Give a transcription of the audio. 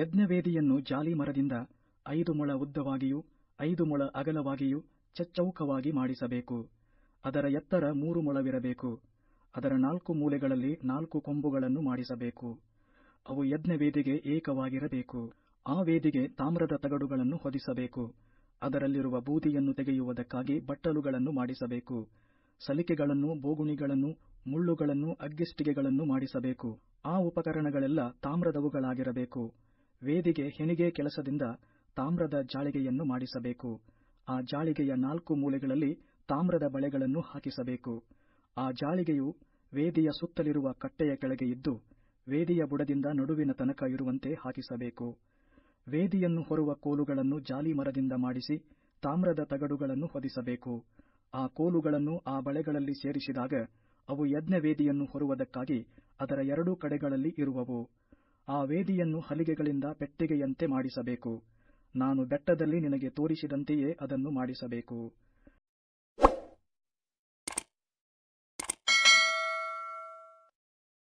ಯಜ್ಞವೇದಿಯನ್ನು ಮರದಿಂದ ಐದು ಮೊಳ ಉದ್ದವಾಗಿಯೂ ಐದು ಮೊಳ ಅಗಲವಾಗಿಯೂ ಚಚ್ಚೌಕವಾಗಿ ಮಾಡಿಸಬೇಕು ಅದರ ಎತ್ತರ ಮೂರು ಮೊಳವಿರಬೇಕು ಅದರ ನಾಲ್ಕು ಮೂಲೆಗಳಲ್ಲಿ ನಾಲ್ಕು ಕೊಂಬುಗಳನ್ನು ಮಾಡಿಸಬೇಕು ಅವು ಯಜ್ಞವೇದಿಗೆ ಏಕವಾಗಿರಬೇಕು ಆ ವೇದಿಗೆ ತಾಮ್ರದ ತಗಡುಗಳನ್ನು ಹೊದಿಸಬೇಕು ಅದರಲ್ಲಿರುವ ಬೂದಿಯನ್ನು ತೆಗೆಯುವುದಕ್ಕಾಗಿ ಬಟ್ಟಲುಗಳನ್ನು ಮಾಡಿಸಬೇಕು ಸಲಿಕೆಗಳನ್ನು ಬೋಗುಣಿಗಳನ್ನು ಮುಳ್ಳುಗಳನ್ನು ಅಗ್ಗಿಷ್ಟಿಕೆಗಳನ್ನು ಮಾಡಿಸಬೇಕು ಆ ಉಪಕರಣಗಳೆಲ್ಲ ತಾಮ್ರದವುಗಳಾಗಿರಬೇಕು ವೇದಿಗೆ ಹೆಣಿಗೆ ಕೆಲಸದಿಂದ ತಾಮ್ರದ ಜಾಳಿಗೆಯನ್ನು ಮಾಡಿಸಬೇಕು ಆ ಜಾಳಿಗೆಯ ನಾಲ್ಕು ಮೂಲೆಗಳಲ್ಲಿ ತಾಮ್ರದ ಬಳೆಗಳನ್ನು ಹಾಕಿಸಬೇಕು ಆ ಜಾಳಿಗೆಯು ವೇದಿಯ ಸುತ್ತಲಿರುವ ಕಟ್ಟೆಯ ಕೆಳಗೆ ಇದ್ದು ವೇದಿಯ ಬುಡದಿಂದ ನಡುವಿನ ತನಕ ಇರುವಂತೆ ಹಾಕಿಸಬೇಕು ವೇದಿಯನ್ನು ಹೊರುವ ಕೋಲುಗಳನ್ನು ಜಾಲಿಮರದಿಂದ ಮಾಡಿಸಿ ತಾಮ್ರದ ತಗಡುಗಳನ್ನು ಹೊದಿಸಬೇಕು ಆ ಕೋಲುಗಳನ್ನು ಆ ಬಳೆಗಳಲ್ಲಿ ಸೇರಿಸಿದಾಗ ಅವು ಯಜ್ಞವೇದಿಯನ್ನು ಹೊರುವುದಕ್ಕಾಗಿ ಅದರ ಎರಡೂ ಕಡೆಗಳಲ್ಲಿ ಇರುವವು ಆ ವೇದಿಯನ್ನು ಹಲಿಗೆಗಳಿಂದ ಪೆಟ್ಟಿಗೆಯಂತೆ ಮಾಡಿಸಬೇಕು ನಾನು ಬೆಟ್ಟದಲ್ಲಿ ನಿನಗೆ ತೋರಿಸಿದಂತೆಯೇ ಅದನ್ನು ಮಾಡಿಸಬೇಕು